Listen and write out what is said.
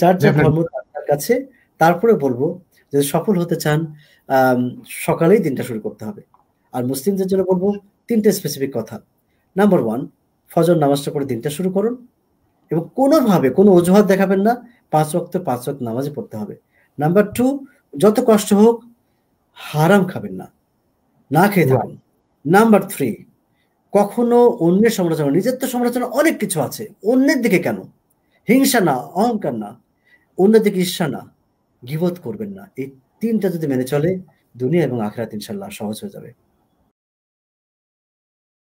চার যার ধর্ম তার কাছে তারপরে বলবো যে সফল হতে চান সকালেই দিনটা শুরু করতে হবে আর মুসলিমদের জন্য বলবো তিনটে স্পেসিফিক কথা নাম্বার ওয়ান ফজর নামাজটা করে দিনটা শুরু করুন এবং কোনোভাবে কোনো অজুহাত দেখাবেন না পাঁচ ওয়াক্ত পাঁচ ওয়াক্ত নামাজে পড়তে হবে নাম্বার টু যত কষ্ট হোক হারাম খাবেন না না খেয়ে থাকুন নাম্বার থ্রি কখনো অন্যের সমালোচনা নিজের তো সমালোচনা অনেক কিছু আছে অন্যের দিকে কেন হিংসা না অহংকার না অন্যদিকে ঈর্ষা গিবোধ করবেন না এই তিনটা যদি মেনে চলে দুনিয়া এবং আখরাত ইনশাল্লাহ সহজ হয়ে যাবে